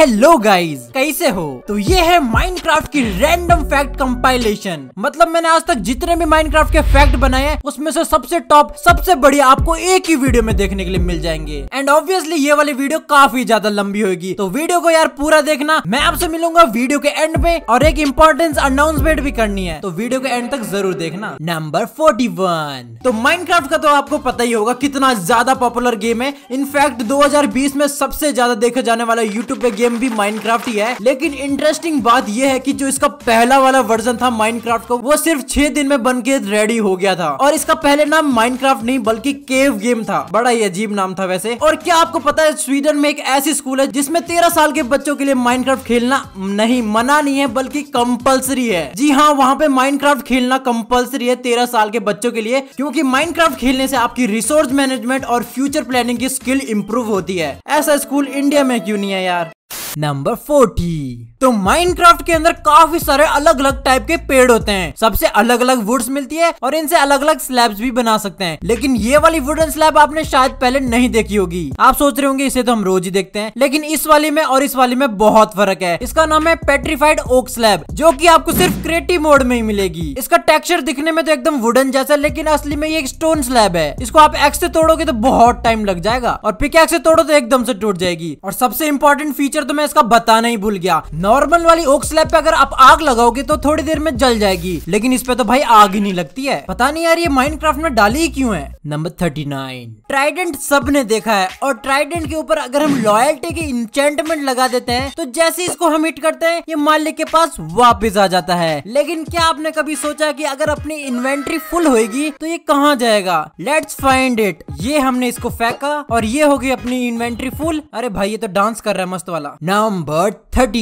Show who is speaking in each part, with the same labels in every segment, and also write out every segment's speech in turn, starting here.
Speaker 1: hello guys कैसे हो तो ये है माइनक्राफ्ट की रैंडम फैक्ट कंपाइलेशन मतलब मैंने आज तक जितने भी माइनक्राफ्ट के फैक्ट बनाए हैं उसमें से सबसे टॉप सबसे बढ़िया आपको एक ही वीडियो में देखने के लिए मिल जाएंगे एंड ऑब्वियसली ये वाली वीडियो काफी ज्यादा लंबी होगी तो वीडियो को यार पूरा देखना मैं आपसे मिलूंगा वीडियो के एंड में और एक इम्पोर्टेंस अनाउंसमेंट भी करनी है तो वीडियो के एंड तक जरूर देखना नंबर फोर्टी तो माइनक्राफ्ट का तो आपको पता ही होगा कितना ज्यादा पॉपुलर गेम है इनफैक्ट दो में सबसे ज्यादा देखे जाने वाला यूट्यूब पे गेम गेम भी माइनक्राफ्ट ही है लेकिन इंटरेस्टिंग बात यह है कि जो इसका पहला वाला वर्जन था माइनक्राफ्ट का वो सिर्फ छह दिन में बन के रेडी हो गया था और इसका पहले नाम माइनक्राफ्ट नहीं बल्कि केव गेम था बड़ा ही अजीब नाम था वैसे और क्या आपको पता है स्वीडन में एक ऐसी स्कूल है जिसमें तेरह साल के बच्चों के लिए माइनक्राफ्ट खेलना नहीं मना नहीं है बल्कि कंपल्सरी है जी हाँ वहाँ पे माइनक्राफ्ट खेलना कंपल्सरी है तेरह साल के बच्चों के लिए क्योंकि माइनक्राफ्ट खेलने से आपकी रिसोर्स मैनेजमेंट और फ्यूचर प्लानिंग की स्किल इंप्रूव होती है ऐसा स्कूल इंडिया में क्यों नहीं है यार नंबर फोर्टी तो माइनक्राफ्ट के अंदर काफी सारे अलग अलग टाइप के पेड़ होते हैं सबसे अलग अलग वुड्स मिलती है और इनसे अलग अलग स्लैब्स भी बना सकते हैं लेकिन ये वाली वुडन स्लैब आपने शायद पहले नहीं देखी होगी आप सोच रहे होंगे इसे तो हम रोज ही देखते हैं लेकिन इस वाली में और इस वाली में बहुत फर्क है इसका नाम है पेट्रीफाइड ओक स्लैब जो की आपको सिर्फ क्रिएटिव मोड में ही मिलेगी इसका टेक्सचर दिखने में तो एकदम वुडन जैसा लेकिन असली में ये स्टोन स्लैब है इसको आप एक्स से तोड़ोगे तो बहुत टाइम लग जाएगा और पिक से तोड़ो तो एकदम से टूट जाएगी और सबसे इम्पोर्टेंट फीचर तो मैं इसका बताना ही भूल गया नॉर्मल वाली ओक स्लैब पे अगर आप आग लगाओगे तो थोड़ी देर में जल जाएगी लेकिन इस पे तो भाई आग ही नहीं लगती है पता नहीं यार ये माइनक्राफ्ट में डाली ही क्यूँ है नंबर थर्टी नाइन ट्राइडेंट सब ने देखा है और ट्राइडेंट के ऊपर अगर हम लॉयल्टी के इंचेंटमेंट लगा देते हैं तो जैसे इसको हम हिट करते हैं ये मालिक के पास वापिस आ जाता है लेकिन क्या आपने कभी सोचा की अगर अपनी इन्वेंट्री फुल होगी तो ये कहाँ जाएगा लेट्स फाइंड इट ये हमने इसको फेंका और ये होगी अपनी इन्वेंट्री फुल अरे भाई ये तो डांस कर रहा है मस्त वाला नंबर एट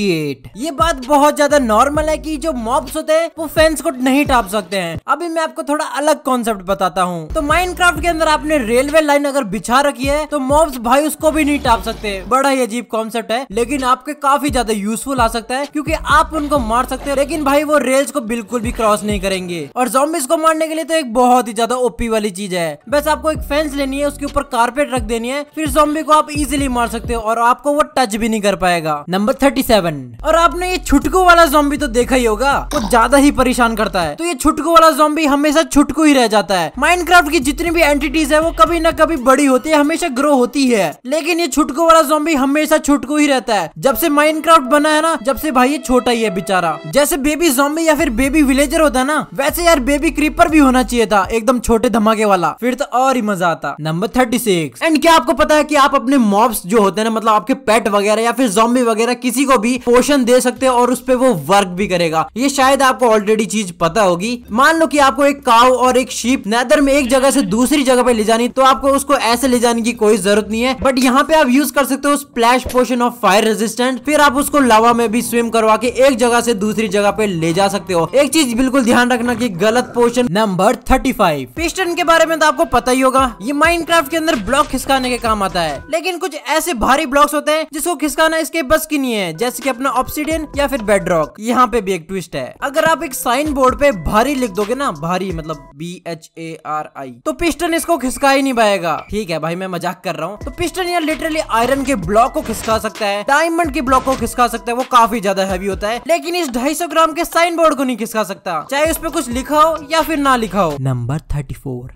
Speaker 1: ये बात बहुत ज्यादा नॉर्मल है कि जो मॉब्स होते हैं वो फैंस को नहीं टाप सकते हैं अभी मैं आपको थोड़ा अलग कॉन्सेप्ट बताता हूँ तो माइनक्राफ्ट के अंदर आपने रेलवे लाइन अगर बिछा रखी है तो मॉब्स भाई उसको भी नहीं टाप सकते बड़ा ही अजीब कॉन्सेप्ट है लेकिन आपके काफी ज्यादा यूजफुल आ सकता है क्योंकि आप उनको मार सकते हैं लेकिन भाई वो रेल्स को बिल्कुल भी क्रॉस नहीं करेंगे और जॉम्बिस को मारने के लिए तो एक बहुत ही ज्यादा ओपी वाली चीज है बस आपको एक फेंस लेनी है उसके ऊपर कारपेट रख देनी है फिर जॉम्बी को आप इजिली मार सकते हो और आपको वो टच भी नहीं कर पाएगा जाएगा नंबर थर्टी सेवन और आपने ये छुटकू वाला जोम्बी तो देखा ही होगा वो तो ज्यादा ही परेशान करता है तो ये छुटकू वाला जोम्बी हमेशा छुटकू ही रह जाता है माइनक्राफ्ट की जितनी भी एंटिटीज है वो कभी ना कभी बड़ी होती है हमेशा ग्रो होती है लेकिन ये छुटकू वाला जोम्बी हमेशा छुटकू ही रहता है जब से माइनक्राफ्ट बना है ना जब से भाई ये छोटा ही है बेचारा जैसे बेबी जॉम्बी या फिर बेबी विलेजर होता है ना वैसे यार बेबी क्रीपर भी होना चाहिए था एकदम छोटे धमाके वाला फिर तो और ही मजा आता नंबर थर्टी सिक्स एंड क्या आपको पता है की आप अपने मॉब्स जो होते हैं ना मतलब आपके पेट वगैरह या फिर जॉम्बी वगैरह किसी को भी पोषण दे सकते हैं और उस पर वो वर्क भी करेगा ये शायद आपको ऑलरेडी चीज पता होगी मान लो कि आपको एक काव और एक शीप नैदर में एक जगह से दूसरी जगह पे ले जानी तो आपको उसको ऐसे ले जाने की कोई जरूरत नहीं है बट यहाँ पे आप यूज कर सकते हो splash potion of fire resistant फिर आप उसको लावा में भी स्विम करवा के एक जगह से दूसरी जगह पे ले जा सकते हो एक चीज बिल्कुल ध्यान रखना की गलत potion number thirty five piston के बारे में तो आपको पता ही होगा ये माइंड के अंदर ब्लॉक खिसकाने के काम आता है लेकिन कुछ ऐसे भारी ब्लॉक्स होते हैं जिसको खिसकाना इसके के बस की नहीं है जैसे कि अपना ऑप्सीडियन या फिर बेडरॉक यहाँ पे भी एक ट्विस्ट है अगर आप एक साइन बोर्ड पे भारी लिख दोगे ना भारी मतलब B H A R I तो पिस्टन इसको खिसका ही नहीं पाएगा ठीक है भाई मैं मजाक कर रहा हूँ तो पिस्टन यहाँ लिटरली आयरन के ब्लॉक को खिसका सकता है डायमंड के ब्लॉक को खिसका सकता है वो काफी ज्यादा हैवी होता है लेकिन इस ढाई ग्राम के साइन बोर्ड को नहीं खिसका सकता चाहे उस पर कुछ लिखा हो या फिर ना लिखा हो नंबर थर्टी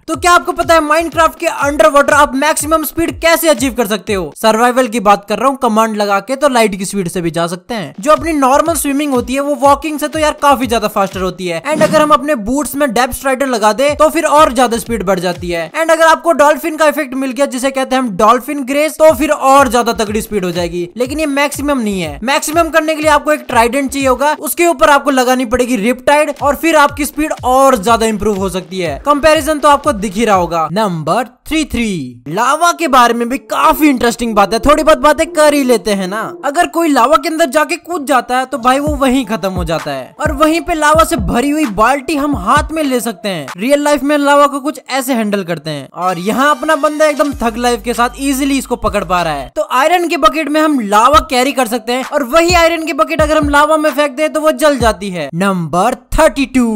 Speaker 1: तो क्या आपको पता है माइनक्राफ्ट के अंडर वाटर आप मैक्सिमम स्पीड कैसे अचीव कर सकते हो सर्वाइवल की बात कर रहा हूँ कमांड लगा के तो लाइट की स्पीड से भी जा सकते हैं जो अपनी नॉर्मल स्विमिंग होती है वो वॉकिंग से तो यार काफी ज्यादा फास्टर होती है एंड अगर हम अपने बूट्स में डेप स्ट्राइडर लगा दे तो फिर और ज्यादा स्पीड बढ़ जाती है एंड अगर आपको डॉल्फिन का इफेक्ट मिल गया जिसे कहते हैं हम डॉल्फिन ग्रेस तो फिर और ज्यादा तगड़ी स्पीड हो जाएगी लेकिन ये मैक्सिमम नहीं है मैक्सिमम करने के लिए आपको एक ट्राइडेंट चाहिए होगा उसके ऊपर आपको लगानी पड़ेगी रिपटाइड और फिर आपकी स्पीड और ज्यादा इंप्रूव हो सकती है कंपेरिजन तो आपको दिख ही रहा होगा नंबर थ्री थ्री लावा के बारे में भी काफी इंटरेस्टिंग बात है थोड़ी बहुत बातें कर ही लेते हैं ना अगर कोई लावा के अंदर जाके कूद जाता है तो भाई वो वहीं खत्म हो जाता है और वहीं पे लावा से भरी हुई बाल्टी हम हाथ में ले सकते हैं रियल लाइफ में लावा को कुछ ऐसे हैंडल करते हैं और यहाँ अपना बंदा एकदम थक लाइफ के साथ इजिली इसको पकड़ पा रहा है तो आयरन के बकेट में हम लावा कैरी कर सकते हैं और वही आयरन के बकेट अगर हम लावा में फेंक दे तो वो जल जाती है नंबर थर्टी टू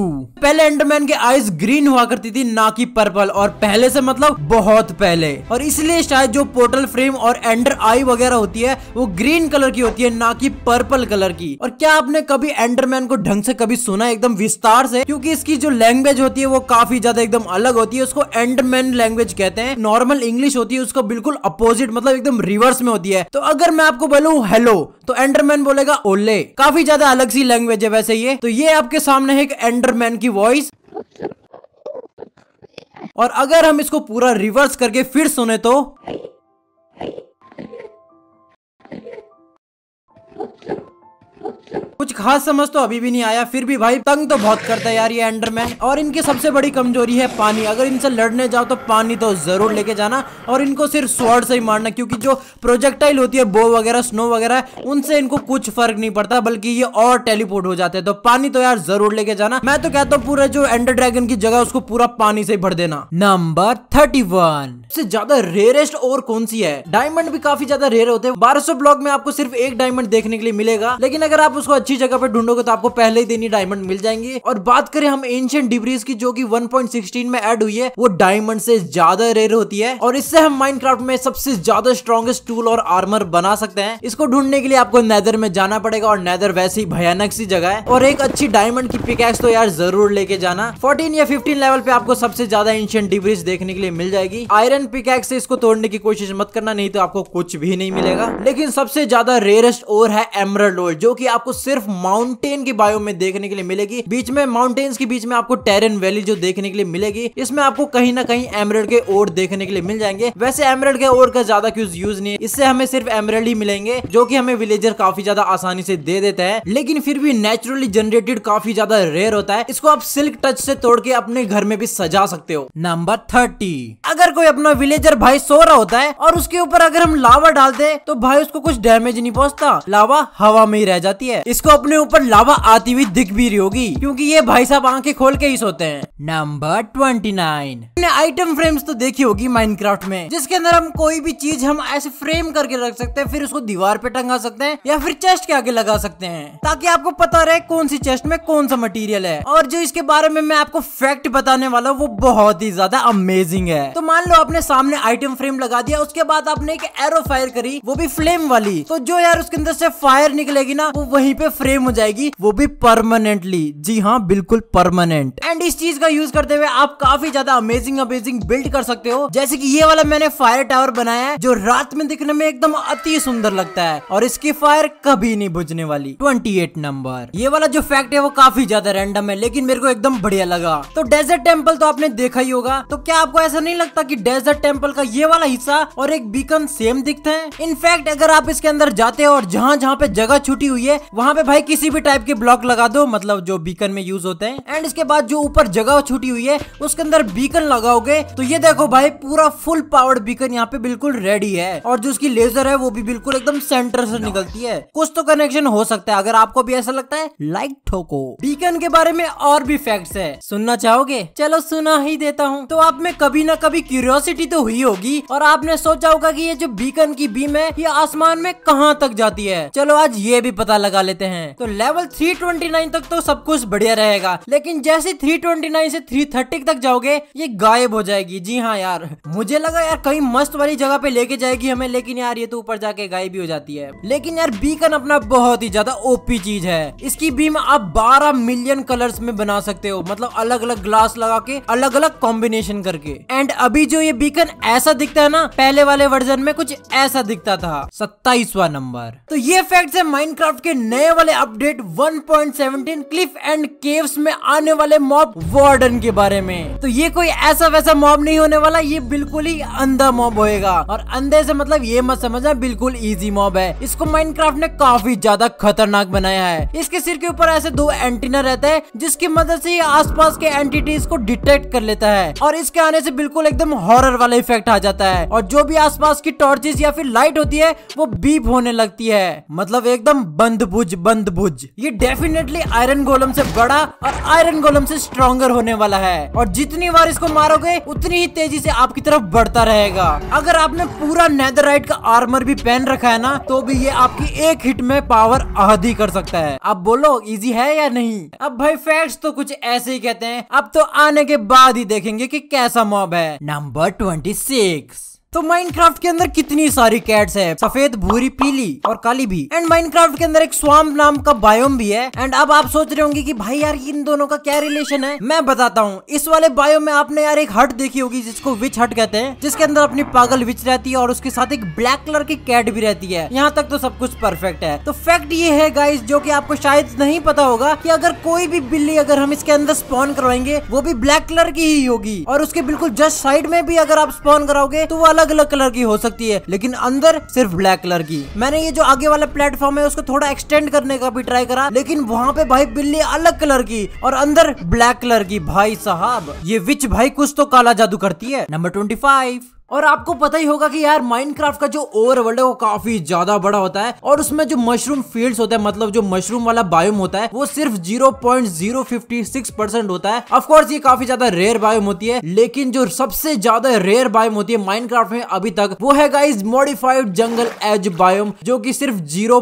Speaker 1: पहले एंडरमैन के आईज ग्रीन हुआ करती थी ना कि पर्पल और पहले से मतलब बहुत पहले और इसलिए शायद जो पोर्टल फ्रेम और एंडर आई वगैरह होती है वो ग्रीन ग्रीन कलर की होती है ना कि पर्पल कलर की और क्या आपने कभी एंडरमैन को ढंग से कभी सुना एकदम विस्तार से क्योंकि इसकी जो लैंग्वेज होती है वो काफी ज्यादा एकदम अलग होती है उसको एंडरमैन लैंग्वेज कहते हैं नॉर्मल इंग्लिश होती है उसको बिल्कुल अपोजिट मतलब एकदम रिवर्स में होती है तो अगर मैं आपको बोलू हेलो तो एंडरमैन बोलेगा ओले काफी ज्यादा अलग सी लैंग्वेज है वैसे ये तो ये आपके सामने है एक एंडरमैन की वॉइस और अगर हम इसको पूरा रिवर्स करके फिर सुने तो どっち कुछ खास समझ तो अभी भी नहीं आया फिर भी भाई तंग तो बहुत करता है यार ये एंडरमैन और इनकी सबसे बड़ी कमजोरी है पानी अगर इनसे लड़ने जाओ तो पानी तो जरूर लेके जाना और इनको सिर्फ स्वर्ड से ही मारना क्योंकि जो प्रोजेक्टाइल होती है बो वगैरह स्नो वगैरह उनसे इनको कुछ फर्क नहीं पड़ता बल्कि ये और टेलीपोर्ट हो जाते हैं तो पानी तो यार जरूर लेके जाना मैं तो कहता हूँ पूरा जो एंडर ड्रैगन की जगह उसको पूरा पानी से भर देना नंबर थर्टी वन ज्यादा रेयरेस्ट और कौन सी है डायमंड भी काफी ज्यादा रेयर होते हैं बारह ब्लॉक में आपको सिर्फ एक डायमंड देखने के लिए मिलेगा लेकिन अगर आप आप उसको अच्छी जगह पर ढूंढोगे तो आपको पहले ही देनी डायमंड मिल जाएंगे और बात करें हम एंशियंट डिब्रीज की जो की वन में एड हुई है वो डायमंड से ज्यादा रेयर होती है और इससे हम माइंड में सबसे ज्यादा स्ट्रॉन्गेस्ट टूल और आर्मर बना सकते हैं इसको ढूंढने के लिए आपको नैदर में जाना पड़ेगा और नैदर वैसे ही भयानक सी जगह है और एक अच्छी डायमंड की पिकैक्स तो यार जरूर लेके जाना 14 या 15 लेवल पे आपको सबसे ज्यादा एंशियंट डिब्रीज देखने के लिए मिल जाएगी आयरन पिकैक्स से इसको तोड़ने की कोशिश मत करना नहीं तो आपको कुछ भी नहीं मिलेगा लेकिन सबसे ज्यादा रेयरेस्ट ओर है एमरल्ड जो की आप आपको सिर्फ माउंटेन की बायो में देखने के लिए मिलेगी बीच में माउंटेन्स के बीच में आपको टेरन वैली जो देखने के लिए मिलेगी इसमें आपको कहीं ना कहीं एमरेड के ओर देखने के लिए मिल जाएंगे वैसे एमरेड के ओर का ज्यादा क्यूज यूज नहीं है इससे हमें सिर्फ एमरेड ही मिलेंगे जो की हमें विलेजर काफी ज्यादा आसानी से दे देते हैं लेकिन फिर भी नेचुरली जनरेटेड काफी ज्यादा रेयर होता है इसको आप सिल्क टच से तोड़ के अपने घर में भी सजा सकते हो नंबर थर्टी अगर कोई अपना विलेजर भाई सो रहा होता है और उसके ऊपर अगर हम लावा डालते हैं तो भाई उसको कुछ डैमेज नहीं पहुंचता लावा हवा में ही रह जाती है है इसको अपने ऊपर लावा आती हुई दिख भी रही होगी क्योंकि ये भाई साहब आंखें खोल के ही सोते हैं number twenty nine item frames तो देखी होगी माइनक्राफ्ट में जिसके अंदर हम कोई भी चीज हम ऐसे फ्रेम करके रख सकते हैं फिर उसको दीवार पे टंगा सकते हैं या फिर चेस्ट के आगे लगा सकते हैं ताकि आपको पता रहे कौन सी चेस्ट में कौन सा मटेरियल है और जो इसके बारे में मैं आपको फैक्ट बताने वाला हूँ वो बहुत ही ज्यादा अमेजिंग है तो मान लो आपने सामने आइटम फ्रेम लगा दिया उसके बाद आपने एक एरो फायर करी वो भी फ्लेम वाली तो जो यार उसके अंदर से फायर निकलेगी ना वो वही वहीं पे फ्रेम हो जाएगी वो भी परमानेंटली जी हाँ बिल्कुल परमानेंट एंड इस चीज का यूज करते हुए आप काफी ज्यादा अमेजिंग अमेजिंग बिल्ड कर सकते हो जैसे कि ये वाला मैंने फायर टावर बनाया है जो रात में दिखने में एकदम अति सुंदर लगता है और इसकी फायर कभी नहीं बुझने वाली ट्वेंटी नंबर ये वाला जो फैक्ट है वो काफी ज्यादा रैंडम है लेकिन मेरे को एकदम बढ़िया लगा तो डेजर्ट टेम्पल तो आपने देखा ही होगा तो क्या आपको ऐसा नहीं लगता की डेजर्ट टेम्पल का ये वाला हिस्सा और एक बीकन सेम दिखते हैं इनफैक्ट अगर आप इसके अंदर जाते हो और जहाँ जहाँ पे जगह छुटी हुई है वहां पे भाई किसी भी टाइप के ब्लॉक लगा दो मतलब जो बीकन में यूज होते हैं एंड इसके बाद जो ऊपर जगह छुटी हुई है उसके अंदर बीकन लगाओगे तो ये देखो भाई पूरा फुल पावर्ड बीकन यहाँ पे बिल्कुल रेडी है और जो उसकी लेजर है वो भी बिल्कुल एकदम सेंटर से निकलती है कुछ तो कनेक्शन हो सकता है अगर आपको भी ऐसा लगता है लाइक ठोको बीकन के बारे में और भी फैक्ट है सुनना चाहोगे चलो सुना ही देता हूँ तो आप में कभी ना कभी क्यूरियोसिटी तो हुई होगी और आपने सोचा होगा की ये जो बीकन की बीम है ये आसमान में कहाँ तक जाती है चलो आज ये भी पता लगा लेते हैं तो लेवल 329 तक तो सब कुछ बढ़िया रहेगा लेकिन जैसे 329 से 330 तक जाओगे ये गायब हो जाएगी जी हाँ यार मुझे लगा यार कहीं मस्त वाली जगह पे लेके जाएगी हमें लेकिन यार ये तो ऊपर जाके गायब ही हो जाती है लेकिन यार बीकन अपना बहुत ही ज्यादा ओपी चीज है इसकी बीम आप बारह मिलियन कलर में बना सकते हो मतलब अलग अलग ग्लास लगा के अलग अलग कॉम्बिनेशन करके एंड अभी जो ये बीकन ऐसा दिखता है ना पहले वाले वर्जन में कुछ ऐसा दिखता था सत्ताईसवा नंबर तो ये फैक्ट है माइनक्राफ्ट के नए वाले अपडेट 1.17 क्लिफ एंड केव्स में आने वाले मॉब वार्डन के बारे में तो ये कोई ऐसा वैसा मॉब नहीं होने वाला ये बिल्कुल ही अंधा मॉब होएगा और अंधे से मतलब ये मत समझना बिल्कुल इजी मॉब है इसको माइनक्राफ्ट ने काफी ज्यादा खतरनाक बनाया है इसके सिर के ऊपर ऐसे दो एंटीना रहता है जिसकी मदद से ये आसपास के एंटिटीज को डिटेक्ट कर लेता है और इसके आने से बिल्कुल एकदम हॉरर वाला इफेक्ट आ जाता है और जो भी आसपास की टॉर्चेस या फिर लाइट होती है वो बीप होने लगती है मतलब एकदम बंद भुज बंद भुज ये डेफिनेटली आयरन गोलम से बड़ा और आयरन गोलम से स्ट्रॉन्गर होने वाला है और जितनी बार इसको मारोगे उतनी ही तेजी से आपकी तरफ बढ़ता रहेगा अगर आपने पूरा नेदरराइट का आर्मर भी पहन रखा है ना तो भी ये आपकी एक हिट में पावर आधी कर सकता है आप बोलो इजी है या नहीं अब भाई फैक्ट्स तो कुछ ऐसे ही कहते हैं अब तो आने के बाद ही देखेंगे कि कैसा मॉब है नंबर ट्वेंटी सिक्स तो माइनक्राफ्ट के अंदर कितनी सारी कैट्स है सफेद भूरी पीली और काली भी एंड माइनक्राफ्ट के अंदर एक स्वाम नाम का बायोम भी है एंड अब आप सोच रहे होंगे कि भाई यार इन दोनों का क्या रिलेशन है मैं बताता हूँ इस वाले बायोम में आपने यार एक हट देखी होगी जिसको विच हट कहते हैं जिसके अंदर अपनी पागल विच रहती है और उसके साथ एक ब्लैक कलर की कैट भी रहती है यहाँ तक तो सब कुछ परफेक्ट है तो फैक्ट ये है गाइस जो की आपको शायद नहीं पता होगा की अगर कोई भी बिल्ली अगर हम इसके अंदर स्पॉन करवाएंगे वो भी ब्लैक कलर की ही होगी और उसके बिल्कुल जस्ट साइड में भी अगर आप स्पॉन कराओगे तो वो अलग अलग अलग कलर की हो सकती है लेकिन अंदर सिर्फ ब्लैक कलर की मैंने ये जो आगे वाला प्लेटफॉर्म है उसको थोड़ा एक्सटेंड करने का भी ट्राई करा लेकिन वहाँ पे भाई बिल्ली अलग कलर की और अंदर ब्लैक कलर की भाई साहब ये विच भाई कुछ तो काला जादू करती है नंबर ट्वेंटी फाइव और आपको पता ही होगा कि यार माइनक्राफ्ट का जो ओवरवर्ल्ड है वो काफी ज्यादा बड़ा होता है और उसमें जो मशरूम फील्ड्स होते हैं मतलब जो मशरूम वाला बायोम होता है वो सिर्फ 0.056 परसेंट होता है कोर्स ये काफी ज्यादा रेयर बायोम होती है लेकिन जो सबसे ज्यादा रेयर बायोम होती है माइनक्राफ्ट में अभी तक वो है guys modified jungle edge biome जो की सिर्फ जीरो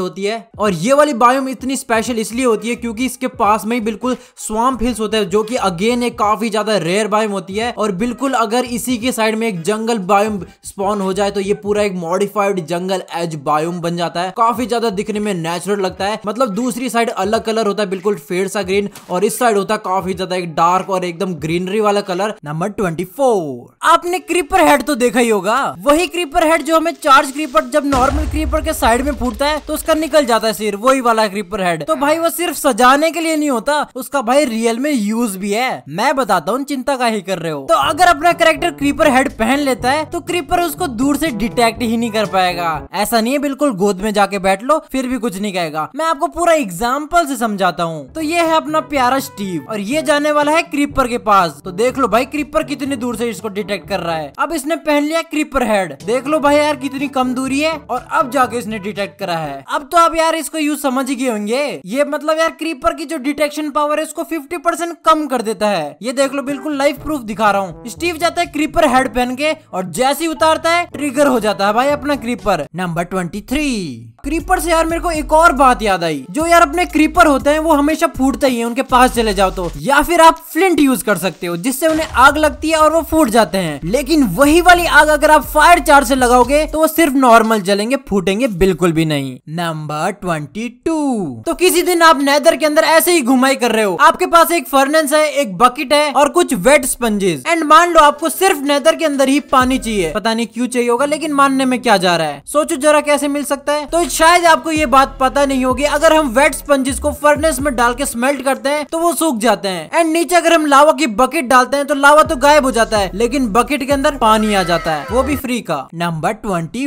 Speaker 1: होती है और ये वाली बायोम इतनी स्पेशल इसलिए होती है क्योंकि इसके पास में ही बिल्कुल स्वाम्प हिल्स होता है जो की अगेन एक काफी ज्यादा रेयर बायोम होती है और बिल्कुल बिल्कुल अगर इसी के साइड में एक जंगल बायोम स्पॉन हो जाए तो ये पूरा एक मॉडिफाइड जंगल एज बायोम बन जाता है काफी ज्यादा दिखने में नेचुरल लगता है मतलब दूसरी साइड अलग कलर होता है बिल्कुल फेड सा ग्रीन और इस साइड होता है काफी ज्यादा एक डार्क और एकदम ग्रीनरी वाला कलर नंबर ट्वेंटी आपने क्रीपर हेड तो देखा ही होगा वही क्रीपर हेड जो हमें चार्ज क्रीपर जब नॉर्मल क्रीपर के साइड में फूटता है तो उसका निकल जाता है सिर वही वाला क्रीपर हेड तो भाई वो सिर्फ सजाने के लिए नहीं होता उसका भाई रियल में यूज भी है मैं बताता हूँ चिंता का ही कर रहे हो तो अगर अगर अपना करेक्टर क्रीपर हेड पहन लेता है तो क्रीपर उसको दूर से डिटेक्ट ही नहीं कर पाएगा ऐसा नहीं है बिल्कुल गोद में जाके बैठ लो फिर भी कुछ नहीं कहेगा मैं आपको पूरा एग्जाम्पल से समझाता हूँ तो ये है अपना प्यारा स्टीव और ये जाने वाला है क्रीपर के पास तो देख लो भाई क्रीपर कितनी दूर से इसको डिटेक्ट कर रहा है अब इसने पहन लिया क्रीपर हेड देख लो भाई यार कितनी कम दूरी है और अब जाके इसने डिटेक्ट करा है अब तो आप यार इसको यूज समझ गए होंगे ये मतलब यार क्रीपर की जो डिटेक्शन पावर है उसको फिफ्टी कम कर देता है ये देख लो बिल्कुल लाइफ प्रूफ दिखा रहा हूँ स्टीव जाता है क्रीपर हेड पहन के और जैसे ही उतारता है ट्रिगर हो जाता है भाई अपना creeper number twenty three creeper से यार मेरे को एक और बात याद आई जो यार अपने क्रीपर होते हैं वो हमेशा फूटते ही है उनके पास चले जाओ तो या फिर आप फ्लिंट यूज कर सकते हो जिससे उन्हें आग लगती है और वो फूट जाते हैं लेकिन वही वाली आग अगर आप फायर चार्ज से लगाओगे तो वो सिर्फ नॉर्मल जलेंगे फूटेंगे बिल्कुल भी नहीं नंबर ट्वेंटी टू तो किसी दिन आप नैदर के अंदर ऐसे ही घुमाई कर रहे हो आपके पास एक फर्नेस है एक बकेट है और कुछ वेट स्पंजेस एंड मान मान लो आपको सिर्फ नेदर के अंदर ही पानी चाहिए पता नहीं क्यों चाहिए होगा लेकिन मानने में क्या जा रहा है सोचो जरा कैसे मिल सकता है तो शायद आपको ये बात पता नहीं होगी अगर हम वेट स्पंजिस को फर्नेस में डाल के स्मेल्ट करते हैं तो वो सूख जाते हैं एंड नीचे अगर हम लावा की बकेट डालते हैं तो लावा तो गायब हो जाता है लेकिन बकेट के अंदर पानी आ जाता है वो भी फ्री का नंबर ट्वेंटी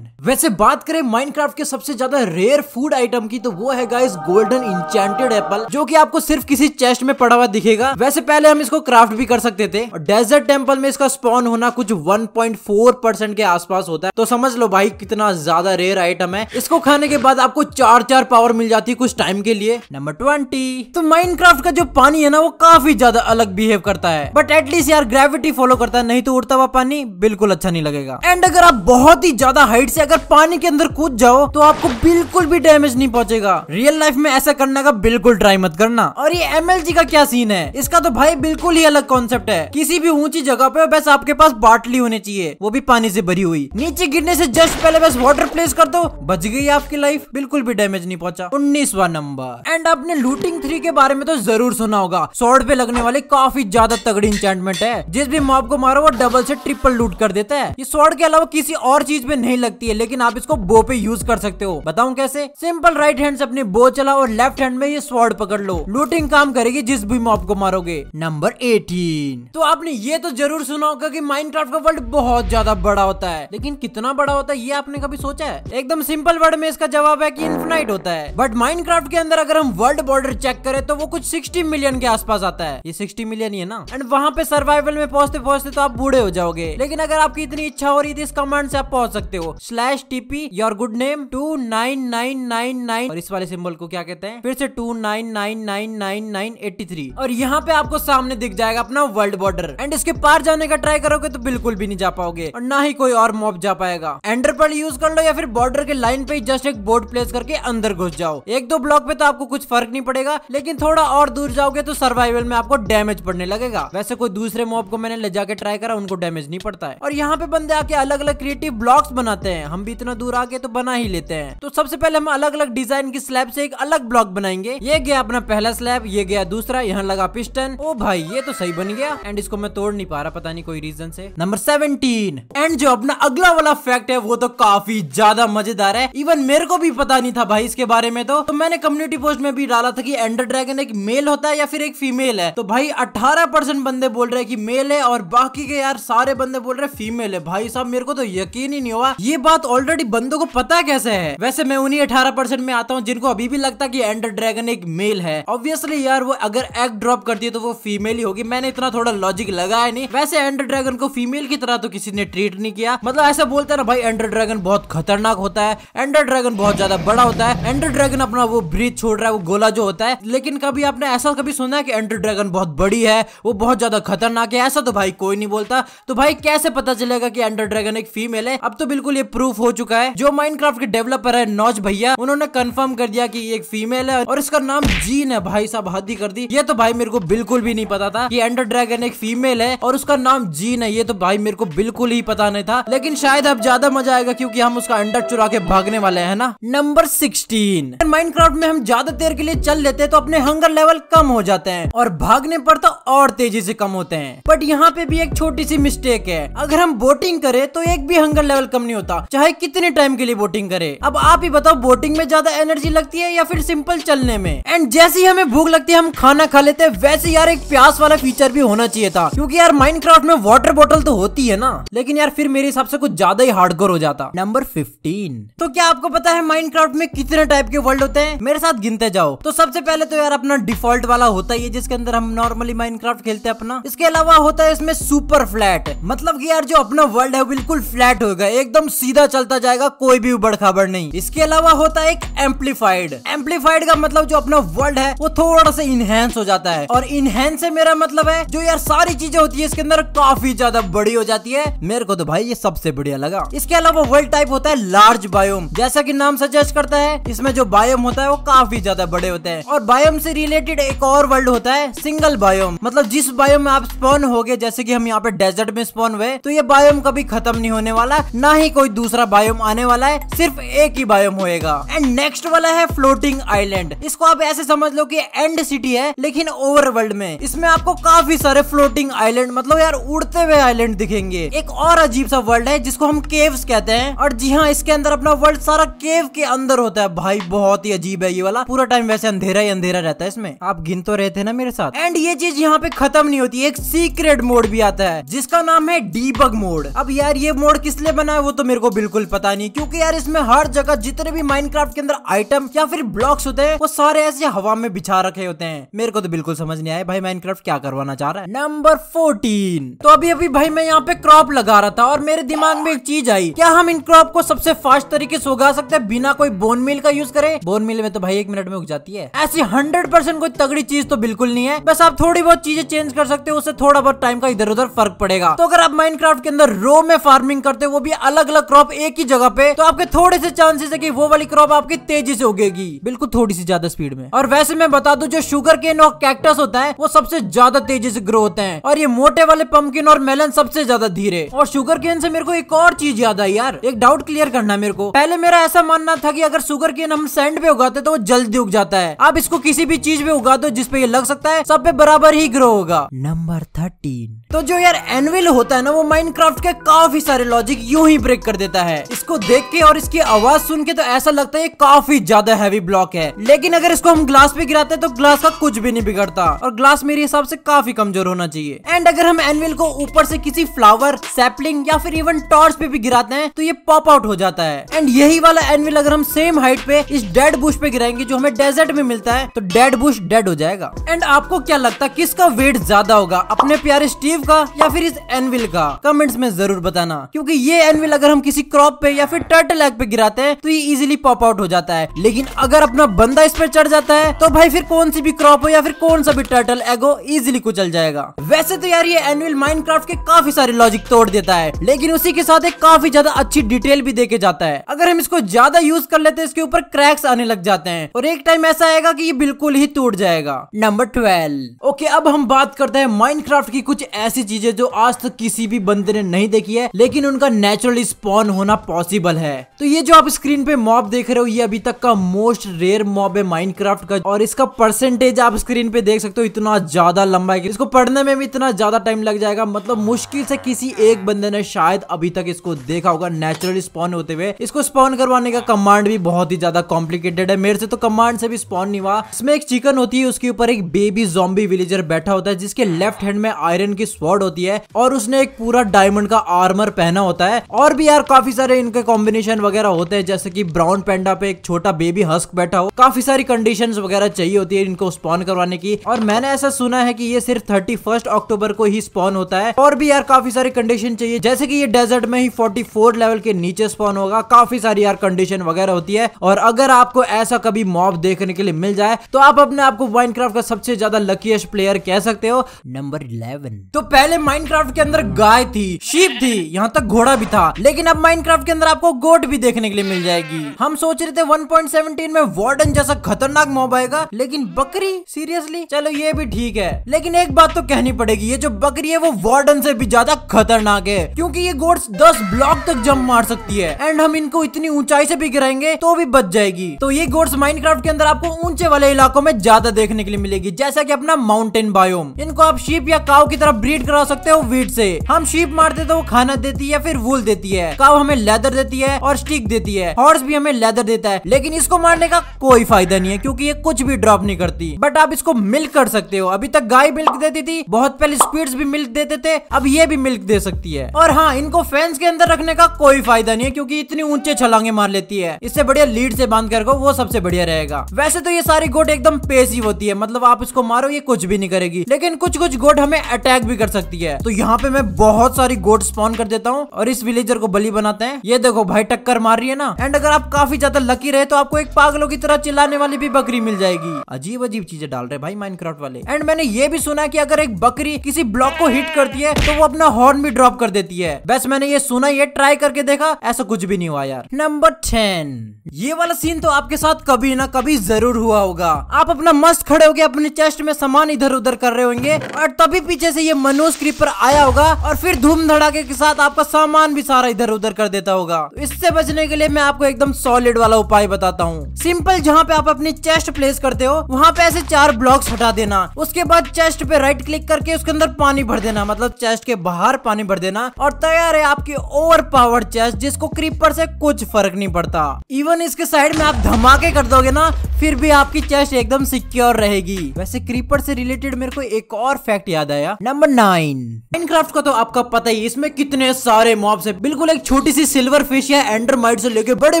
Speaker 1: वैसे बात करें माइनक्राफ्ट के सबसे ज्यादा रेयर फूड आइटम की तो वो है गाइस गोल्डन इंचेंटेड एप्पल जो कि आपको सिर्फ किसी चेस्ट में पड़ा हुआ दिखेगा वैसे पहले हम इसको क्राफ्ट भी कर सकते थे और डेजर्ट टेम्पल में इसका स्पॉन होना कुछ 1.4 परसेंट के आसपास होता है तो समझ लो भाई कितना ज्यादा रेयर आइटम है इसको खाने के बाद आपको चार चार पावर मिल जाती है कुछ टाइम के लिए नंबर ट्वेंटी तो माइनक्राफ्ट का जो पानी है ना वो काफी ज्यादा अलग बिहेव करता है बट एटलीस्ट यार ग्रेविटी फॉलो करता है नहीं तो उड़ता हुआ पानी बिल्कुल अच्छा नहीं लगेगा एंड अगर आप बहुत ही ज्यादा हाइट से अगर पानी के अंदर कूद जाओ तो आपको बिल्कुल भी डैमेज नहीं पहुंचेगा रियल लाइफ में ऐसा करने का बिल्कुल ट्राई मत करना और ये एम का क्या सीन है इसका तो भाई बिल्कुल ही अलग कॉन्सेप्ट है किसी भी ऊंची जगह पे बस आपके पास बाटली होनी चाहिए वो भी पानी से भरी हुई नीचे गिरने से जस्ट पहले बस वाटर प्लेस कर दो बच गई आपकी लाइफ बिल्कुल भी डैमेज नहीं पहुंचा उन्नीसवा नंबर एंड आपने लूटिंग थ्री के बारे में तो जरूर सुना होगा शॉर्ट पे लगने वाले काफी ज्यादा तगड़ी इंचमेंट है जिस भी मॉब को मारो वो डबल से ट्रिपल लूट कर देता है ये शॉर्ट के अलावा किसी और चीज पे नहीं लगती है लेकिन आप इसको बो पे यूज कर सकते हो बताऊ कैसे सिंपल राइट हैंड से अपने बो चलाओ और लेफ्ट हैंड में ये स्वॉर्ड पकड़ लो लूटिंग काम करेगी जिस भी मॉब को मारोगे नंबर एटीन तो आपने ये तो जरूर सुना होगा कि माइनक्राफ्ट का वर्ल्ड बहुत ज्यादा बड़ा होता है लेकिन कितना बड़ा होता है ये आपने कभी सोचा है एकदम सिंपल वर्ड में इसका जवाब है कि इन्फिनाइट होता है बट माइनक्राफ्ट के अंदर अगर हम वर्ल्ड बॉर्डर चेक करें तो वो कुछ सिक्सटी मिलियन के आसपास आता है ये सिक्सटी मिलियन ही है ना एंड वहाँ पे सर्वाइवल में पहुंचते पहुंचते तो आप बूढ़े हो जाओगे लेकिन अगर आपकी इतनी इच्छा हो रही थी इस कमांड से आप पहुंच सकते हो slash TP your good name two nine nine nine nine और इस वाले सिंबल को क्या कहते हैं फिर से two nine nine nine nine nine eighty three और यहाँ पे आपको सामने दिख जाएगा अपना वर्ल्ड बॉर्डर एंड इसके पार जाने का ट्राई करोगे तो बिल्कुल भी नहीं जा पाओगे और ना ही कोई और मॉब जा पाएगा एंडर पर यूज कर लो या फिर बॉर्डर के लाइन पे जस्ट एक बोर्ड प्लेस करके अंदर घुस जाओ एक दो ब्लॉक पे तो आपको कुछ फर्क नहीं पड़ेगा लेकिन थोड़ा और दूर जाओगे तो सर्वाइवल में आपको डैमेज पड़ने लगेगा वैसे कोई दूसरे मॉब को मैंने ले जाके ट्राई करा उनको डैमेज नहीं पड़ता है और यहाँ पे बंदे आके अलग अलग क्रिएटिव ब्लॉक्स बनाते हैं हम भी इतना दूर आके तो बना ही लेते हैं तो सबसे पहले हम अलग अलग डिजाइन की स्लैब से एक अलग ब्लॉक बनाएंगे ये गया अपना पहला स्लैब ये गया दूसरा यहाँ लगा पिस्टन ओ भाई ये तो सही बन गया एंड इसको मैं मैं तोड़ नहीं पा रहा पता नहीं कोई रीजन से नंबर सेवनटीन एंड जो अपना अगला वाला फैक्ट है वो तो काफी ज्यादा मजेदार है इवन मेरे को भी पता नहीं था भाई इसके बारे में तो, तो मैंने कम्युनिटी पोस्ट में भी डाला था की एंडर ड्रैगन एक मेल होता है या फिर एक फीमेल है तो भाई अठारह बंदे बोल रहे हैं कि मेल है और बाकी के यार सारे बंदे बोल रहे फीमेल है भाई साहब मेरे को तो यकीन ही नहीं हुआ ये बात ऑलरेडी बंदों को पता कैसे है वैसे मैं उन्हीं अठारह परसेंट में आता हूँ जिनको अभी भी लगता है कि एंडर ड्रैगन एक मेल है ऑब्वियसली यार वो अगर एग ड्रॉप करती है तो वो फीमेल ही होगी मैंने इतना थोड़ा लॉजिक लगा है नहीं वैसे एंडर ड्रैगन को फीमेल की तरह तो किसी ने ट्रीट नहीं किया मतलब ऐसा बोलते ना भाई एंडर ड्रैगन बहुत खतरनाक होता है एंडर ड्रैगन बहुत ज्यादा बड़ा होता है एंडर ड्रैगन अपना वो ब्रिज छोड़ रहा है वो गोला जो होता है लेकिन कभी आपने ऐसा कभी सुना है कि एंडर ड्रैगन बहुत बड़ी है वो बहुत ज्यादा खतरनाक है ऐसा तो भाई कोई नहीं बोलता तो भाई कैसे पता चलेगा कि एंडर ड्रैगन एक फीमेल है अब तो बिल्कुल ये प्रूफ हो चुका है जो माइनक्राफ्ट के डेवलपर है नौज भैया उन्होंने कंफर्म कर दिया कि ये एक फीमेल है और इसका नाम जीन है भाई साहब हद कर दी ये तो भाई मेरे को बिल्कुल भी नहीं पता था कि एंडर ड्रैगन एक फीमेल फीमेल है और उसका नाम जीन है ये तो भाई मेरे को बिल्कुल ही पता नहीं था लेकिन शायद अब ज्यादा मजा आएगा क्योंकि हम उसका अंडर चुरा के भागने वाले हैं ना नंबर सिक्सटीन माइंड में हम ज्यादा देर के लिए चल लेते हैं तो अपने हंगर लेवल कम हो जाते हैं और भागने पर तो और तेजी से कम होते हैं बट यहाँ पे भी एक छोटी सी मिस्टेक है अगर हम बोटिंग करें तो एक भी हंगर लेवल कम नहीं होता चाहे कितने टाइम के लिए बोटिंग करे अब आप ही बताओ बोटिंग में ज्यादा एनर्जी लगती है या फिर सिंपल चलने में एंड जैसे ही हमें भूख लगती है हम खाना खा लेते हैं वैसे यार एक प्यास वाला फीचर भी होना चाहिए था क्योंकि यार माइनक्राफ्ट में वाटर बॉटल तो होती है ना लेकिन यार फिर मेरे हिसाब से कुछ ज्यादा ही हार्डकोर हो जाता नंबर फिफ्टीन तो क्या आपको पता है माइनक्राफ्ट में कितने टाइप के वर्ल्ड होते हैं मेरे साथ गिनते जाओ तो सबसे पहले तो यार अपना डिफॉल्ट वाला होता है जिसके अंदर हम नॉर्मली माइनक्राफ्ट खेलते हैं अपना इसके अलावा होता है इसमें सुपर फ्लैट मतलब की यार जो अपना वर्ल्ड है बिल्कुल फ्लैट होगा एकदम सीधा चलता जाएगा कोई भी उबड़ खाबड़ नहीं इसके अलावा होता है एक एम्पलीफाइड एम्पलीफाइड का मतलब जो अपना वर्ल्ड है वो थोड़ा सा इनहेंस हो जाता है और इनहेंस से मेरा मतलब है जो यार सारी चीज चीज होती है इसके अंदर काफी ज्यादा बड़ी हो जाती है मेरे को तो भाई ये सबसे बढ़िया लगा इसके अलावा वर्ल्ड टाइप होता है लार्ज बायोम जैसा की नाम सजेस्ट करता है इसमें जो बायोम होता है वो काफी ज्यादा बड़े होते हैं और बायोम से रिलेटेड एक और वर्ल्ड होता है सिंगल बायोम मतलब जिस बायोम में आप स्पॉन हो गए जैसे की हम यहाँ पे डेजर्ट में स्पॉन हुए तो ये बायोम कभी खत्म नहीं होने वाला ना ही कोई दूसरा बायोम आने वाला है सिर्फ एक ही बायोम होएगा एंड नेक्स्ट वाला है फ्लोटिंग आइलैंड इसको आप ऐसे समझ लो कि एंड सिटी है लेकिन ओवरवर्ल्ड में इसमें आपको काफी सारे फ्लोटिंग आइलैंड मतलब यार उड़ते हुए आइलैंड दिखेंगे एक और अजीब सा वर्ल्ड है जिसको हम केव्स कहते हैं और जी हाँ इसके अंदर अपना वर्ल्ड सारा केव के अंदर होता है भाई बहुत ही अजीब है ये वाला पूरा टाइम वैसे अंधेरा ही अंधेरा रहता है इसमें आप गिन तो रहे थे ना मेरे साथ एंड ये चीज यहाँ पे खत्म नहीं होती एक सीक्रेट मोड भी आता है जिसका नाम है डीबग मोड अब यार ये मोड किस लिए बना है वो तो मेरे को बिल्कुल पता नहीं क्योंकि यार इसमें हर जगह जितने भी माइनक्राफ्ट के अंदर आइटम या फिर ब्लॉक्स होते हैं वो सारे ऐसे हवा में बिछा रखे होते हैं मेरे को तो बिल्कुल समझ नहीं आया भाई माइनक्राफ्ट क्या करवाना चाह रहा है नंबर फोर्टीन तो अभी अभी भाई मैं यहाँ पे क्रॉप लगा रहा था और मेरे दिमाग में एक चीज आई क्या हम इन क्रॉप को सबसे फास्ट तरीके से उगा सकते हैं बिना कोई बोन मिल का यूज करे बोन मिल में तो भाई एक मिनट में उग जाती है ऐसी हंड्रेड परसेंट कोई तगड़ी चीज तो बिल्कुल नहीं है बस आप थोड़ी बहुत चीजें चेंज कर सकते हो उससे थोड़ा बहुत टाइम का इधर उधर फर्क पड़ेगा तो अगर आप माइंड के अंदर रो में फार्मिंग करते हो वो भी अलग अलग क्रॉप एक ही जगह पे तो आपके थोड़े से चांसेस है की वो वाली क्रॉप आपकी तेजी से उगेगी बिल्कुल थोड़ी सी ज्यादा स्पीड में और वैसे मैं बता दू जो शुगर केन और कैक्टस होता है वो सबसे ज्यादा तेजी से ग्रो होते हैं और ये मोटे वाले पम्पकिन और मेलन सबसे ज्यादा धीरे और शुगर केन से मेरे को एक और चीज याद आई यार एक डाउट क्लियर करना मेरे को पहले मेरा ऐसा मानना था कि अगर शुगर केन हम सैंड पे उगाते तो वो जल्दी उग जाता है आप इसको किसी भी चीज पे उगा दो जिसपे ये लग सकता है सब पे बराबर ही ग्रो होगा नंबर थर्टीन तो जो यार एनविल होता है ना वो माइनक्राफ्ट के काफी सारे लॉजिक यूं ही ब्रेक कर देता है इसको देख के और इसकी आवाज सुन के तो ऐसा लगता है काफी ज्यादा हैवी ब्लॉक है लेकिन अगर इसको हम ग्लास पे गिराते हैं तो ग्लास का कुछ भी नहीं बिगड़ता और ग्लास मेरे हिसाब से काफी कमजोर होना चाहिए एंड अगर हम एनविल को ऊपर से किसी फ्लावर सैपलिंग या फिर इवन टॉर्च पे भी गिराते हैं तो ये पॉप आउट हो जाता है एंड यही वाला एनविल अगर हम सेम हाइट पे इस डेड बुश पे गिराएंगे जो हमें डेजर्ट में मिलता है तो डेड बुश डेड हो जाएगा एंड आपको क्या लगता है किसका वेट ज्यादा होगा अपने प्यारे स्टीव सेव का या फिर इस एनविल का कमेंट्स में जरूर बताना क्योंकि ये एनविल अगर हम किसी क्रॉप पे या फिर टर्टल एग पे गिराते हैं तो ये इजिली पॉप आउट हो जाता है लेकिन अगर अपना बंदा इस पर चढ़ जाता है तो भाई फिर कौन सी भी क्रॉप हो या फिर कौन सा भी टर्टल एग हो इजिली कुचल जाएगा वैसे तो यार ये एनविल माइनक्राफ्ट के काफी सारे लॉजिक तोड़ देता है लेकिन उसी के साथ एक काफी ज्यादा अच्छी डिटेल भी देके जाता है अगर हम इसको ज्यादा यूज कर लेते हैं इसके ऊपर क्रैक्स आने लग जाते हैं और एक टाइम ऐसा आएगा कि ये बिल्कुल ही टूट जाएगा नंबर ट्वेल्व ओके अब हम बात करते हैं माइंड की कुछ ऐसी चीजें जो आज तक किसी भी बंदे ने नहीं देखी है लेकिन उनका नेचुरल स्पॉन होना पॉसिबल है तो ये जो आप स्क्रीन पे मॉब देख रहे हो ये अभी तक का मोस्ट रेयर मॉब है माइनक्राफ्ट का और इसका परसेंटेज आप स्क्रीन पे देख सकते हो इतना ज्यादा लंबा है इसको पढ़ने में भी इतना ज्यादा टाइम लग जाएगा मतलब मुश्किल से किसी एक बंदे ने शायद अभी तक इसको देखा होगा नेचुरल स्पॉन होते हुए इसको स्पॉन करवाने का कमांड भी बहुत ही ज्यादा कॉम्प्लिकेटेड है मेरे से तो कमांड से भी स्पॉन नहीं हुआ इसमें एक चिकन होती है उसके ऊपर एक बेबी जोम्बी विलेजर बैठा होता है जिसके लेफ्ट हैंड में आयरन की स्वॉर्ड होती है और उसने एक पूरा डायमंड का आर्मर पहना होता है और भी यार काफी सारे इनके कॉम्बिनेशन वगैरह होते हैं जैसे की ब्राउन पेंडा पे एक छोटा बेबी हस्क बैठा हो काफी सारी कंडीशन वगैरह चाहिए होती है इनको स्पॉन करवाने की और मैंने ऐसा सुना है की ये सिर्फ थर्टी अक्टूबर को ही स्पॉन होता है और भी यार काफी सारी कंडीशन चाहिए जैसे की ये डेजर्ट में ही फोर्टी लेवल के नीचे स्पॉन होगा काफी सारी यार कंडीशन वगैरह होती है और अगर आपको ऐसा कभी मॉब देखने के लिए मिल जाए तो आप अपने आप को माइनक्राफ्ट का सबसे ज्यादा लकीस्ट प्लेयर कह सकते हो नंबर इलेवन तो पहले माइनक्राफ्ट के अंदर गाय थी शीप थी यहाँ तक घोड़ा भी था लेकिन अब माइनक्राफ्ट के अंदर आपको गोट भी देखने के लिए मिल जाएगी हम सोच रहे थे 1.17 में वार्डन जैसा खतरनाक मॉब आएगा लेकिन बकरी सीरियसली चलो ये भी ठीक है लेकिन एक बात तो कहनी पड़ेगी ये जो बकरी है वो वार्डन से भी ज्यादा खतरनाक है क्यूँकी ये गोट दस ब्लॉक तक जम्प मार सकती है एंड हम इनको इतनी ऊंचाई से भी गिराएंगे तो भी बच जाएगी तो ये गोट्स माइनक्राफ्ट के अंदर आपको ऊंचे वाले इलाकों में ज्यादा देखने के लिए मिलेगी जैसा की अपना माउंटेन बायोम इनको आप शीप या काउ की तरफ ब्रीड ब्रीड करा सकते हो वीट से हम शीप मारते तो वो खाना देती है फिर वूल देती है काव हमें लेदर देती है और स्टिक देती है हॉर्स भी हमें लेदर देता है लेकिन इसको मारने का कोई फायदा नहीं है क्योंकि ये कुछ भी ड्रॉप नहीं करती बट आप इसको मिल्क कर सकते हो अभी तक गाय मिल्क देती थी बहुत पहले स्पीड भी मिल्क देते थे अब ये भी मिल्क दे सकती है और हाँ इनको फैंस के अंदर रखने का कोई फायदा नहीं है क्योंकि इतनी ऊंचे छलांगे मार लेती है इससे बढ़िया लीड से बांध कर वो सबसे बढ़िया रहेगा वैसे तो ये सारी गोट एकदम पेसिव होती है मतलब आप इसको मारो ये कुछ भी नहीं करेगी लेकिन कुछ कुछ गोट हमें अटैक भी कर कर सकती है तो यहाँ पे मैं बहुत सारी गोट स्पॉन कर देता हूँ और इस विलेजर को बली बनाते हैं ये देखो भाई टक्कर मार रही है ना एंड अगर आप काफी ज्यादा लकी रहे तो आपको एक पागलों की तरह चिल्लाने वाली भी बकरी मिल जाएगी अजीब अजीब चीजें डाल रहे भाई माइनक्राफ्ट वाले एंड मैंने ये भी सुना की अगर एक बकरी किसी ब्लॉक को हिट करती है तो वो अपना हॉर्न भी ड्रॉप कर देती है बस मैंने ये सुना ये ट्राई करके देखा ऐसा कुछ भी नहीं हुआ यार नंबर टेन ये वाला सीन तो आपके साथ कभी ना कभी जरूर हुआ होगा आप अपना मस्त खड़े होके अपने चेस्ट में सामान इधर उधर कर रहे होंगे और तभी पीछे से ये मनोज क्रीपर आया होगा और फिर धूम धड़ाके के साथ आपका सामान भी सारा इधर उधर कर देता होगा इससे बचने के लिए मैं आपको एकदम सॉलिड वाला उपाय बताता हूँ सिंपल जहाँ पे आप अपनी चेस्ट प्लेस करते हो वहाँ पे ऐसे चार ब्लॉक्स हटा देना उसके बाद चेस्ट पे राइट क्लिक करके उसके अंदर पानी भर देना मतलब चेस्ट के बाहर पानी भर देना और तैयार है आपकी ओवर पावर चेस्ट जिसको क्रीपर से कुछ फर्क नहीं पड़ता इवन इसके साइड में आप धमाके कर दोगे ना फिर भी आपकी चेस्ट एकदम सिक्योर रहेगी वैसे क्रीपर से रिलेटेड मेरे को एक और फैक्ट याद आया नंबर नाइन माइनक्राफ्ट का तो आपका पता ही इसमें कितने सारे मॉब्स है बिल्कुल एक छोटी सी सिल्वर फिश या एंडर माइट से लेके बड़े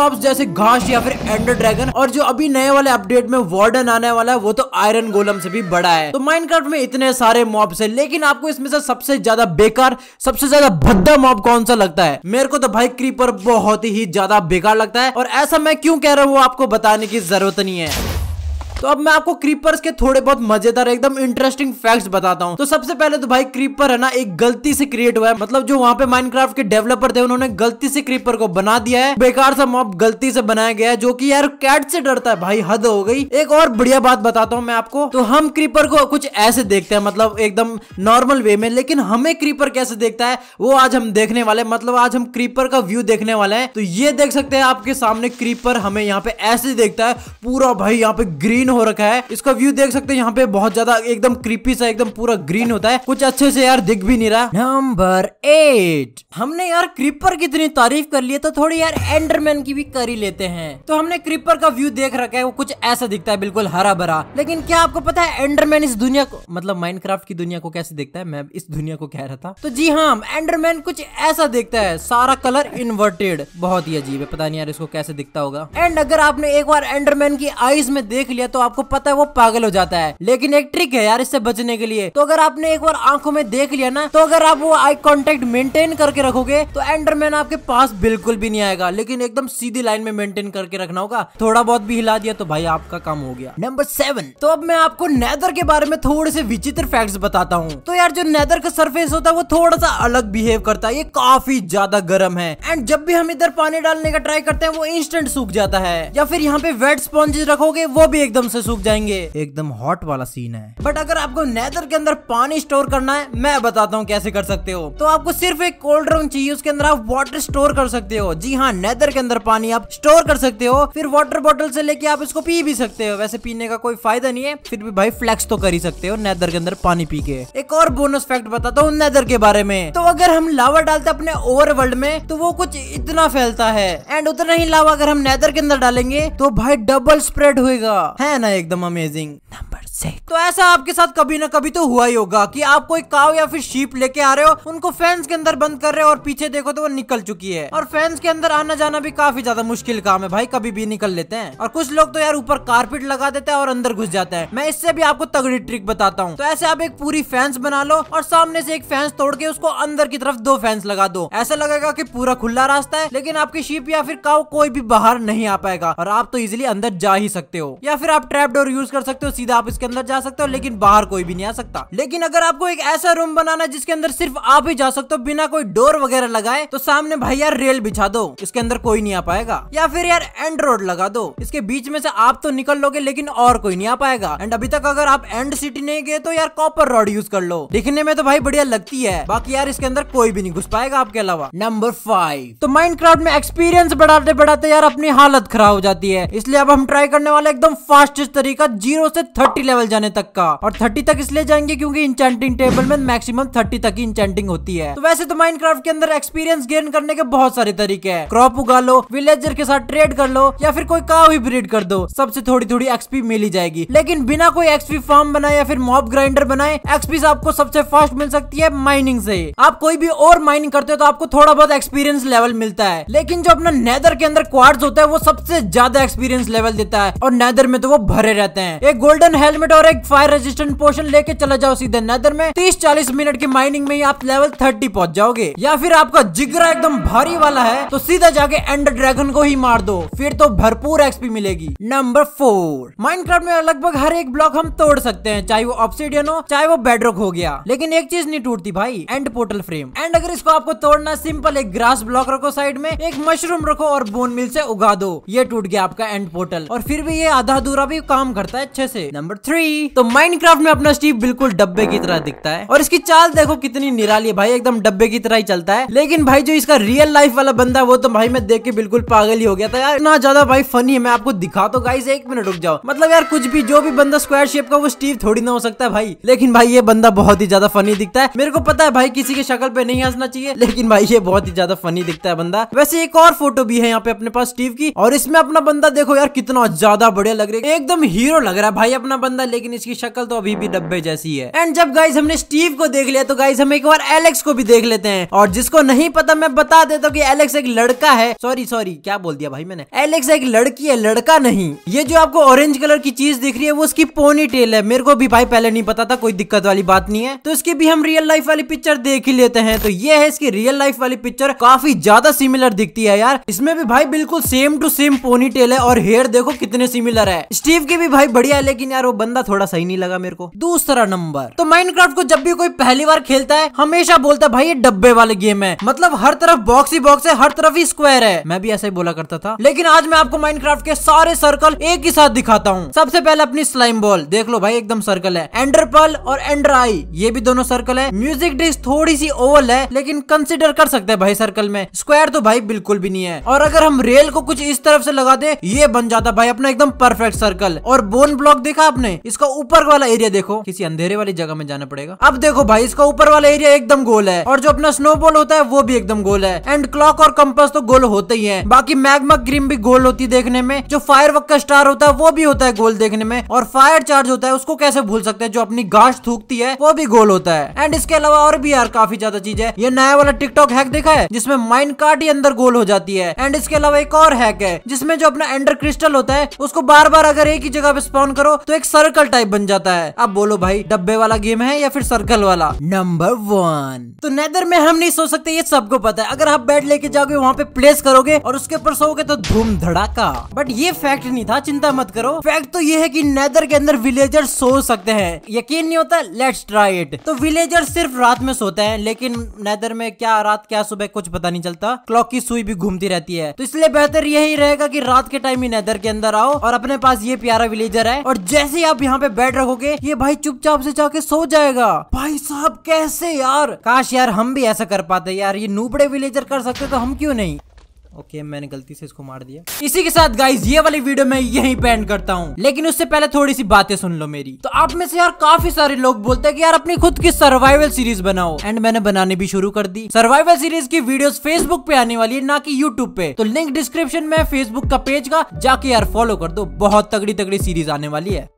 Speaker 1: मॉब्स जैसे घास या फिर एंडर ड्रैगन और जो अभी नए वाले अपडेट में वार्डन आने वाला है वो तो आयरन गोलम से भी बड़ा है तो माइनक्राफ्ट में इतने सारे मॉब्स है लेकिन आपको इसमें से सबसे ज्यादा बेकार सबसे ज्यादा भद्दा मॉब कौन सा लगता है मेरे को तो भाई क्रीपर बहुत ही ज्यादा बेकार लगता है और ऐसा मैं क्यों कह रहा हूँ वो आपको बताने की जरूरत नहीं है तो अब मैं आपको क्रीपर्स के थोड़े बहुत मजेदार एकदम इंटरेस्टिंग फैक्ट्स बताता हूँ तो सबसे पहले तो भाई क्रीपर है ना एक गलती से क्रिएट हुआ है मतलब जो वहाँ पे माइनक्राफ्ट के डेवलपर थे उन्होंने गलती से क्रीपर को बना दिया है बेकार सा मॉब गलती से बनाया गया है जो की यार कैट से डरता है भाई हद हो गई एक और बढ़िया बात बताता हूँ मैं आपको तो हम क्रीपर को कुछ ऐसे देखते हैं मतलब एकदम नॉर्मल वे में लेकिन हमें क्रीपर कैसे देखता है वो आज हम देखने वाले मतलब आज हम क्रीपर का व्यू देखने वाले हैं तो ये देख सकते हैं आपके सामने क्रीपर हमें यहाँ पे ऐसे देखता है पूरा भाई यहाँ पे ग्रीन ग्रीन हो रखा है इसका व्यू देख सकते हैं यहाँ पे बहुत ज्यादा एकदम क्रीपी सा एकदम पूरा ग्रीन होता है कुछ अच्छे से यार दिख भी नहीं रहा नंबर एट हमने यार क्रीपर की इतनी तारीफ कर ली है तो थोड़ी यार एंडरमैन की भी कर ही लेते हैं तो हमने क्रीपर का व्यू देख रखा है वो कुछ ऐसा दिखता है बिल्कुल हरा भरा लेकिन क्या आपको पता है एंडरमैन इस दुनिया को मतलब माइनक्राफ्ट की दुनिया को कैसे देखता है मैं इस दुनिया को कह रहा था तो जी हाँ एंडरमैन कुछ ऐसा देखता है सारा कलर इन्वर्टेड बहुत ही अजीब है पता नहीं यार इसको कैसे दिखता होगा एंड अगर आपने एक बार एंडरमैन की आईज में देख लिया तो तो आपको पता है वो पागल हो जाता है लेकिन एक ट्रिक है यार इससे बचने के लिए तो अगर आपने एक बार आंखों में देख लिया ना तो अगर आप वो आई कॉन्टेक्ट मेंटेन करके रखोगे तो एंडरमैन आपके पास बिल्कुल भी नहीं आएगा लेकिन एकदम सीधी लाइन में मेंटेन करके रखना होगा थोड़ा बहुत भी हिला दिया तो भाई आपका काम हो गया नंबर सेवन तो अब मैं आपको नेदर के बारे में थोड़े से विचित्र फैक्ट्स बताता हूँ तो यार जो नेदर का सरफेस होता है वो थोड़ा सा अलग बिहेव करता है ये काफी ज्यादा गर्म है एंड जब भी हम इधर पानी डालने का ट्राई करते हैं वो इंस्टेंट सूख जाता है या फिर यहाँ पे वेट स्पॉन्जेस रखोगे वो भी एकदम से सूख जाएंगे एकदम हॉट वाला सीन है बट अगर आपको नेदर के अंदर पानी स्टोर करना है मैं बताता हूँ कैसे कर सकते हो तो आपको सिर्फ एक कोल्ड रूम चाहिए उसके अंदर आप वाटर स्टोर कर सकते हो जी हाँ नेदर के अंदर पानी आप स्टोर कर सकते हो फिर वाटर बॉटल से लेके आप इसको पी भी सकते हो वैसे पीने का कोई फायदा नहीं है फिर भी भाई फ्लैक्स तो कर ही सकते हो नेदर के अंदर पानी पी के एक और बोनस फैक्ट बताता हूँ नेदर के बारे में तो अगर हम लावा डालते अपने ओवर वर्ल्ड में तो वो कुछ इतना फैलता है एंड उतना ही लावा अगर हम नेदर के अंदर डालेंगे तो भाई डबल स्प्रेड होगा है है ना एकदम अमेजिंग नंबर सिक्स तो ऐसा आपके साथ कभी ना कभी तो हुआ ही होगा कि आप कोई काव या फिर शीप लेके आ रहे हो उनको फैंस के अंदर बंद कर रहे हो और पीछे देखो तो वो निकल चुकी है और फैंस के अंदर आना जाना भी काफी ज्यादा मुश्किल काम है भाई कभी भी निकल लेते हैं और कुछ लोग तो यार ऊपर कारपेट लगा देते हैं और अंदर घुस जाते हैं मैं इससे भी आपको तगड़ी ट्रिक बताता हूँ तो ऐसे आप एक पूरी फैंस बना लो और सामने से एक फैंस तोड़ के उसको अंदर की तरफ दो फैंस लगा दो ऐसा लगेगा की पूरा खुला रास्ता है लेकिन आपकी शीप या फिर काव कोई भी बाहर नहीं आ पाएगा और आप तो इजिली अंदर जा ही सकते हो या फिर आप ट्रैप डोर यूज कर सकते हो सीधा आप इसके अंदर जा सकते हो लेकिन बाहर कोई भी नहीं आ सकता लेकिन अगर आपको एक ऐसा रूम बनाना जिसके अंदर सिर्फ आप ही जा सकते हो बिना कोई डोर वगैरह लगाए तो सामने भाई यार रेल बिछा दो इसके अंदर कोई नहीं आ पाएगा या फिर यार एंड रोड लगा दो इसके बीच में से आप तो निकल लोगे लेकिन और कोई नहीं आ पाएगा एंड अभी तक अगर आप एंड सिटी नहीं गए तो यार कॉपर रॉड यूज कर लो दिखने में तो भाई बढ़िया लगती है बाकी यार इसके अंदर कोई भी नहीं घुस पाएगा आपके अलावा नंबर फाइव तो माइंड में एक्सपीरियंस बढ़ाते बढ़ाते यार अपनी हालत खराब हो जाती है इसलिए अब हम ट्राई करने वाले एकदम फास्ट फास्टेस्ट तरीका जीरो से थर्टी लेवल जाने तक का और थर्टी तक इसलिए जाएंगे क्योंकि इंचेंटिंग टेबल में मैक्सिमम थर्टी तक ही इंचेंटिंग होती है तो वैसे तो माइनक्राफ्ट के अंदर एक्सपीरियंस गेन करने के बहुत सारे तरीके हैं क्रॉप उगा लो विलेजर के साथ ट्रेड कर लो या फिर कोई काव ही ब्रीड कर दो सबसे थोड़ी थोड़ी एक्सपी मिल ही जाएगी लेकिन बिना कोई एक्सपी फार्म बनाए या फिर मॉब ग्राइंडर बनाए एक्सपी आपको सबसे फास्ट मिल सकती है माइनिंग से आप कोई भी और माइनिंग करते हो तो आपको थोड़ा बहुत एक्सपीरियंस लेवल मिलता है लेकिन जो अपना नेदर के अंदर क्वार्स होता है वो सबसे ज्यादा एक्सपीरियंस लेवल देता है और नेदर में तो वो भरे रहते हैं एक गोल्डन हेलमेट और एक फायर रेजिस्टेंट पोर्शन लेके चला जाओ सीधे नदर में तीस चालीस मिनट की माइनिंग में ही आप लेवल थर्टी पहुंच जाओगे या फिर आपका जिगरा एकदम भारी वाला है तो सीधा जाके एंड ड्रैगन को ही मार दो फिर तो भरपूर एक्सपी मिलेगी नंबर फोर माइंड में लगभग हर एक ब्लॉक हम तोड़ सकते हैं चाहे वो ऑप्सीडियन हो चाहे वो बेडरॉक हो गया लेकिन एक चीज नहीं टूटती भाई एंड पोर्टल फ्रेम एंड अगर इसको आपको तोड़ना सिंपल एक ग्रास ब्लॉक रखो साइड में एक मशरूम रखो और बोन मिल से उगा दो ये टूट गया आपका एंड पोर्टल और फिर भी ये आधा अधूरा काफी काम करता है अच्छे से नंबर थ्री तो माइनक्राफ्ट में अपना स्टीव बिल्कुल डब्बे की तरह दिखता है और इसकी चाल देखो कितनी निराली है भाई एकदम डब्बे की तरह ही चलता है लेकिन भाई जो इसका रियल लाइफ वाला बंदा वो तो भाई मैं देख के बिल्कुल पागल ही हो गया था यार इतना ज्यादा भाई फनी है मैं आपको दिखा तो गाई एक मिनट रुक जाओ मतलब यार कुछ भी जो भी बंदा स्क्वायर शेप का वो स्टीव थोड़ी ना हो सकता है भाई लेकिन भाई ये बंदा बहुत ही ज्यादा फनी दिखता है मेरे को पता है भाई किसी के शक्ल पे नहीं हंसना चाहिए लेकिन भाई ये बहुत ही ज्यादा फनी दिखता है बंदा वैसे एक और फोटो भी है यहाँ पे अपने पास स्टीव की और इसमें अपना बंदा देखो यार कितना ज्यादा बढ़िया लग रहा है एकदम हीरो लग रहा है भाई अपना बंदा लेकिन इसकी शक्ल तो अभी भी डब्बे जैसी है एंड जब गाइज हमने स्टीव को देख लिया तो गाइज हम एक बार एलेक्स को भी देख लेते हैं और जिसको नहीं पता मैं बता देता हूँ की एलेक्स एक लड़का है सॉरी सॉरी क्या बोल दिया भाई मैंने एलेक्स एक लड़की है लड़का नहीं ये जो आपको ऑरेंज कलर की चीज दिख रही है वो उसकी पोनी टेल है मेरे को भी भाई पहले नहीं पता था कोई दिक्कत वाली बात नहीं है तो इसकी भी हम रियल लाइफ वाली पिक्चर देख ही लेते हैं तो ये है इसकी रियल लाइफ वाली पिक्चर काफी ज्यादा सिमिलर दिखती है यार इसमें भी भाई बिल्कुल same to same ponytail है और हेयर देखो कितने सिमिलर है स्टीव की भी भाई बढ़िया है लेकिन यार वो बंदा थोड़ा सही नहीं लगा मेरे को दूसरा नंबर तो माइनक्राफ्ट को जब भी कोई पहली बार खेलता है हमेशा बोलता है भाई ये डब्बे वाले गेम है मतलब हर तरफ बॉक्स ही बॉक्स है हर तरफ ही स्क्वायर है मैं भी ऐसा ही बोला करता था लेकिन आज मैं आपको माइनक्राफ्ट के सारे सर्कल एक ही साथ दिखाता हूँ सबसे पहले अपनी स्लाइम बॉल देख लो भाई एकदम सर्कल है एंडरपल और एंडर आई ये भी दोनों सर्कल है म्यूजिक डिस्क थोड़ी सी ओवल है लेकिन कंसिडर कर सकते हैं भाई सर्कल में स्क्वायर तो भाई बिल्कुल भी नहीं है और अगर हम रेल को कुछ इस तरफ से लगा दे ये बन जाता भाई अपना एकदम परफेक्ट सर्कल सर्कल और बोन ब्लॉक देखा आपने इसका ऊपर वाला एरिया देखो किसी अंधेरे वाली जगह में जाना पड़ेगा अब देखो भाई इसका ऊपर वाला एरिया एकदम गोल है और जो अपना स्नोबॉल होता है वो भी एकदम गोल है एंड क्लॉक और कंपस तो गोल होते ही है बाकी मैगमा ग्रीम भी गोल होती है देखने में जो फायर का स्टार होता है वो भी होता है गोल देखने में और फायर चार्ज होता है उसको कैसे भूल सकते हैं जो अपनी घास थूकती है वो भी गोल होता है एंड इसके अलावा और भी यार काफी ज्यादा चीज है ये नया वाला टिकटॉक हैक देखा है जिसमें माइंड कार्ड ही अंदर गोल हो जाती है एंड इसके अलावा एक और हैक है जिसमें जो अपना एंडर क्रिस्टल होता है उसको बार बार अगर एक ही जगह पे स्पॉन करो तो एक सर्कल टाइप बन जाता है अब बोलो भाई डब्बे वाला गेम है या फिर सर्कल वाला नंबर वन तो नेदर में हम नहीं सो सकते ये सबको पता है अगर आप बेड लेके जाओगे वहाँ पे प्लेस करोगे और उसके ऊपर सोओगे तो धूम धड़ाका बट ये फैक्ट नहीं था चिंता मत करो फैक्ट तो ये है की नेदर के अंदर विलेजर सो सकते हैं यकीन नहीं होता लेट्स ट्राई इट तो विलेजर सिर्फ रात में सोते हैं लेकिन नेदर में क्या रात क्या सुबह कुछ पता नहीं चलता क्लॉक की सुई भी घूमती रहती है तो इसलिए बेहतर यही रहेगा की रात के टाइम ही नेदर के अंदर आओ और अपने पास ये प्यारा विलेजर है और जैसे आप यहाँ पे बैठ रखोगे ये भाई चुपचाप से जाके सो जाएगा भाई साहब कैसे यार काश यार हम भी ऐसा कर पाते यार ये नूबड़े विलेजर कर सकते तो हम क्यों नहीं ओके मैंने गलती से इसको मार दिया इसी के साथ गाइज ये वाली वीडियो मैं यहीं पे एंड करता हूँ लेकिन उससे पहले थोड़ी सी बातें सुन लो मेरी तो आप में से यार काफी सारे लोग बोलते हैं कि यार अपनी खुद की सर्वाइवल सीरीज बनाओ एंड मैंने बनाने भी शुरू कर दी सर्वाइवल सीरीज की वीडियोस फेसबुक पे आने वाली है ना कि यूट्यूब पे तो लिंक डिस्क्रिप्शन में फेसबुक का पेज का जाके यार फॉलो कर दो बहुत तगड़ी तगड़ी सीरीज आने वाली है